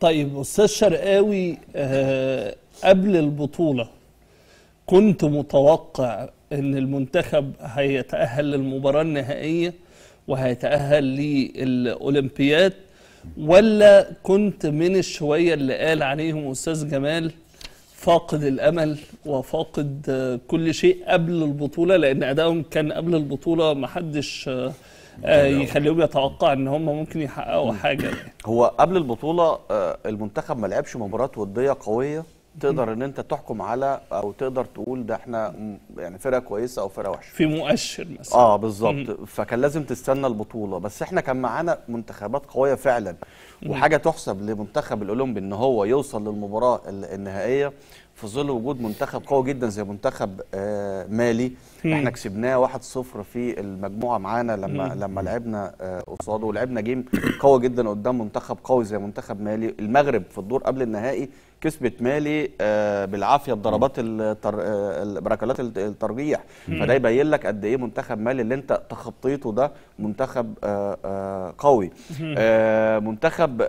طيب استاذ شرقاوي آه قبل البطوله كنت متوقع ان المنتخب هيتاهل للمباراه النهائيه وهيتاهل للاولمبياد ولا كنت من الشويه اللي قال عليهم استاذ جمال فاقد الامل وفاقد آه، كل شيء قبل البطوله لان ادائهم كان قبل البطوله ما حدش آه، آه، يخليهم يتوقع ان هم ممكن يحققوا حاجه يعني. هو قبل البطوله المنتخب ما لعبش مباراه وديه قويه تقدر ان انت تحكم على او تقدر تقول ده احنا يعني فرقه كويسه او فرقه وحشه في مؤشر مثلا اه بالظبط فكان لازم تستنى البطوله بس احنا كان معانا منتخبات قويه فعلا وحاجه تحسب لمنتخب الاولمبي ان هو يوصل للمباراه النهائيه في ظل وجود منتخب قوي جدا زي منتخب آه مالي مم. احنا كسبناه 1-0 في المجموعه معانا لما مم. لما لعبنا آه قصاده ولعبنا جيم قوي جدا قدام منتخب قوي زي منتخب مالي المغرب في الدور قبل النهائي كسبت مالي آه بالعافيه الضربات آه، بركلات الترجيح فده يبين لك قد ايه منتخب مالي اللي انت تخطيته ده منتخب آآ آه، آآ آه، قوي آآ آه، منتخب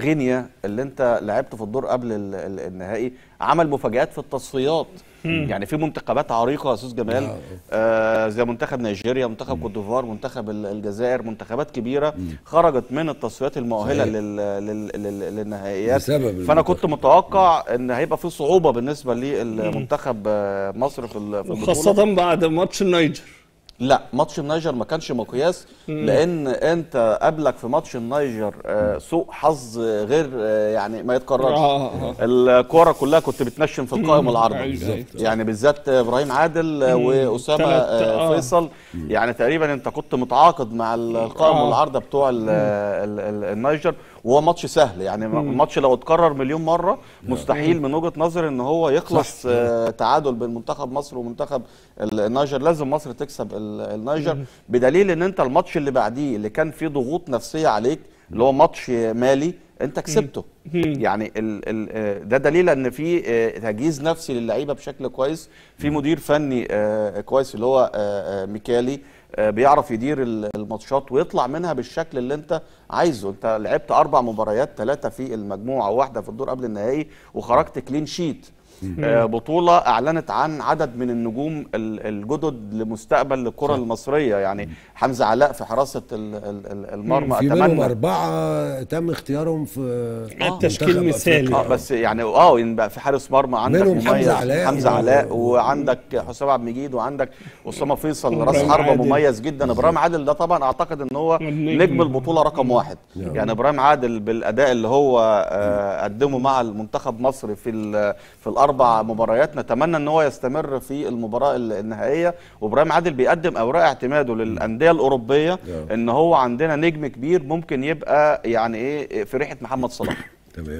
غينيا اللي انت لعبته في الدور قبل النهائي عمل مفاجآت في التصفيات يعني في منتخبات عريقه يا استاذ جمال آه زي منتخب نيجيريا منتخب كوت ديفوار منتخب الجزائر منتخبات كبيره خرجت من التصفيات المؤهله لل... لل... لل... للنهائيات بسبب فانا كنت متوقع ان هيبقى في صعوبه بالنسبه للمنتخب آه، مصر في البطوله وخاصه بعد ماتش النيجر لا ماتش النيجر ما كانش مقياس لان انت قبلك في ماتش النيجر آه، سوء حظ غير آه، يعني ما يتكررش آه، الكوره كلها كنت بتنشن في القائم العرضي أيوة، أيوة. يعني بالذات ابراهيم عادل واسامه فيصل يعني تقريبا انت كنت متعاقد مع القائم العرضه بتوع النيجر وهو ماتش سهل يعني الماتش لو اتكرر مليون مره مستحيل من وجهه نظري ان هو يخلص آه تعادل بين منتخب مصر ومنتخب النيجر لازم مصر تكسب النيجر بدليل ان انت الماتش اللي بعديه اللي كان فيه ضغوط نفسيه عليك اللي هو ماتش مالي انت كسبته يعني ال ال آه، ده دليل ان في آه، تجهيز نفسي للعيبه بشكل كويس في مدير فني آه، كويس اللي هو ميكالي بيعرف يدير الماتشات ويطلع منها بالشكل اللي انت عايزه انت لعبت اربع مباريات ثلاثه في المجموعه وواحده في الدور قبل النهائي وخرجت كلين شيت آه، بطوله اعلنت عن عدد من النجوم الجدد لمستقبل الكره المصريه يعني حمزه علاء في حراسه المرمى في اتمنى منهم اربعه تم اختيارهم في آه المثالي آه بس يعني اه يبقى في حارس مرمى عندك منهم حمزه علاء حمزه علاء وعندك حسام عبد المجيد وعندك اسامه فيصل راس حربه مميز جدا ابراهيم عادل ده طبعا اعتقد ان هو نجم البطوله رقم واحد يعني ابراهيم عادل بالاداء اللي هو آه، قدمه مع المنتخب مصر في في الاربع اربع مباريات نتمنى ان هو يستمر في المباراه النهائيه وابراهيم عادل بيقدم اوراق اعتماده للانديه الاوروبيه ان هو عندنا نجم كبير ممكن يبقى يعني ايه في ريحه محمد صلاح